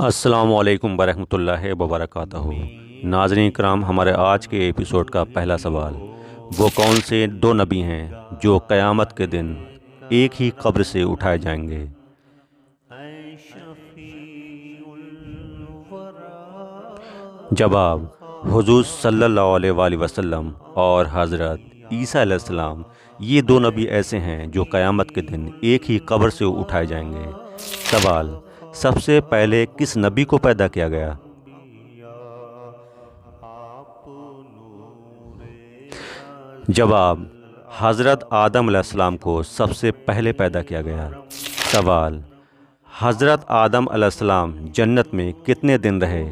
असलकम वरहमल वबरक नाजरीन कराम हमारे आज के एपिसोड का पहला सवाल वो कौन से दो नबी हैं जो क़यामत के दिन एक ही कब्र से उठाए जाएंगे जवाब हजूर सल्ला वसम और हज़रत ईसा ये दो नबी ऐसे हैं जो क़यामत के दिन एक ही कब्र से उठाए जाएंगे सवाल सबसे पहले किस नबी को पैदा किया गया जवाब हज़रत आदम आसमाम को सबसे पहले पैदा किया गया सवाल हज़रत आदम आसमाम जन्नत में कितने दिन रहे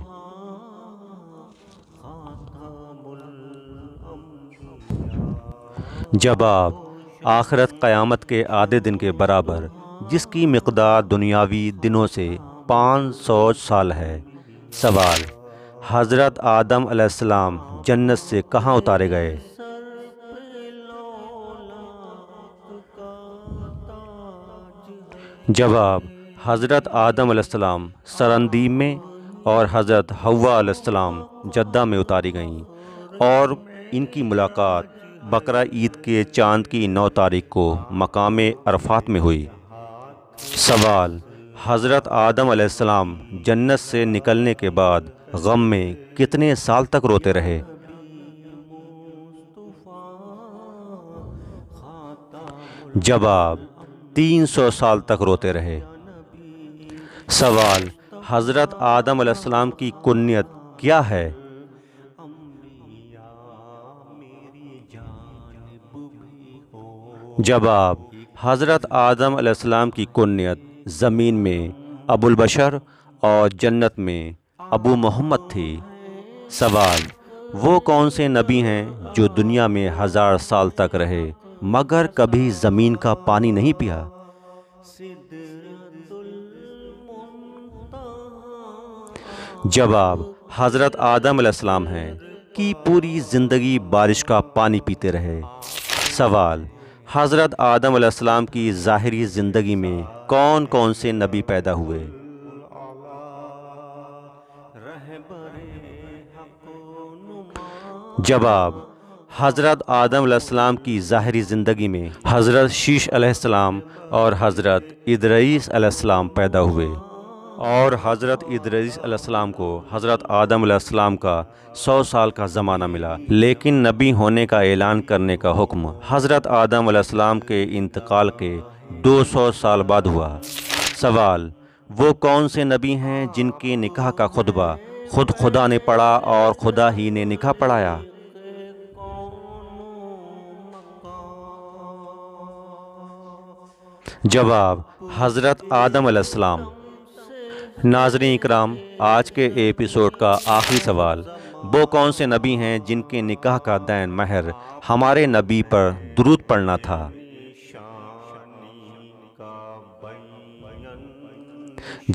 जवाब आखरत क़यामत के आधे दिन के बराबर जिसकी मकदार दुनियावी दिनों से पाँच सौ साल है सवाल हज़रत आदम अलैहिस्सलाम जन्नत से कहाँ उतारे गए जवाब हज़रत आदम अलैहिस्सलाम सरंदीब में और हज़रत हवा अलैहिस्सलाम जद्दा में उतारी गईं और इनकी मुलाकात बकरा ईद के चांद की नौ तारीख को मकाम अरफात में हुई सवाल हज़रत आदम आसमाम जन्नत से निकलने के बाद गम में कितने साल तक रोते रहे जवाब 300 साल तक रोते रहे सवाल हज़रत आदम आसमाम की कुन्यत क्या है जवाब हज़रत आदम आसमाम की कुन्यत ज़मीन में बशर और जन्नत में अबू मोहम्मद थे सवाल वो कौन से नबी हैं जो दुनिया में हज़ार साल तक रहे मगर कभी ज़मीन का पानी नहीं पिया जवाब हज़रत आदम आसमाम हैं कि पूरी ज़िंदगी बारिश का पानी पीते रहे सवाल हज़रत आदम आसमाम की ज़ाहरी ज़िंदगी में कौन कौन से नबी पैदा हुए जवाब हज़रत आदम आसमाम की ज़ाहरी ज़िंदगी में हज़रत शीश अलैहिस्सलाम और हज़रत इदरीस अलैहिस्सलाम पैदा हुए और हज़रत इदरीसम को हज़रत आदम आदम का सौ साल का ज़माना मिला लेकिन नबी होने का ऐलान करने का हुक्म हज़रत आदम आदम के इंतकाल के 200 साल बाद हुआ सवाल वो कौन से नबी हैं जिनके निकाह का खुतबा खुद खुदा ने पढ़ा और खुदा ही ने निकाह पढ़ाया जवाब हज़रत आदम आदमी नाजरी इकराम आज के एपिसोड का आखिरी सवाल वो कौन से नबी हैं जिनके निकाह का दैन महर हमारे नबी पर दुरुद पड़ना था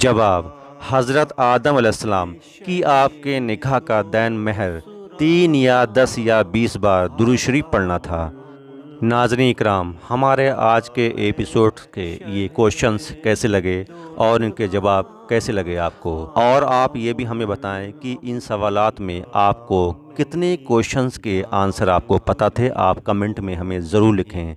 जवाब हज़रत आदम आदम की आपके निकाह का दैन महर तीन या दस या बीस बार दुरुशरीफ पढ़ना था नाजनी इकराम हमारे आज के एपिसोड के ये क्वेश्चंस कैसे लगे और इनके जवाब कैसे लगे आपको और आप ये भी हमें बताएं कि इन सवालात में आपको कितने क्वेश्चंस के आंसर आपको पता थे आप कमेंट में हमें ज़रूर लिखें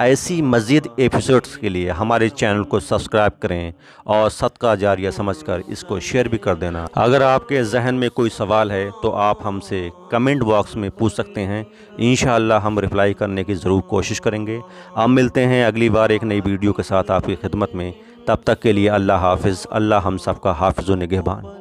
ऐसी मज़ीद एपिसोड्स के लिए हमारे चैनल को सब्सक्राइब करें और सदका जारिया समझकर इसको शेयर भी कर देना अगर आपके जहन में कोई सवाल है तो आप हमसे कमेंट बॉक्स में पूछ सकते हैं इन हम रिप्लाई करने की ज़रूर कोशिश करेंगे हम मिलते हैं अगली बार एक नई वीडियो के साथ आपकी खिदमत में तब तक के लिए अल्लाह हाफिज़ अल्लाह हम सब का हाफिज़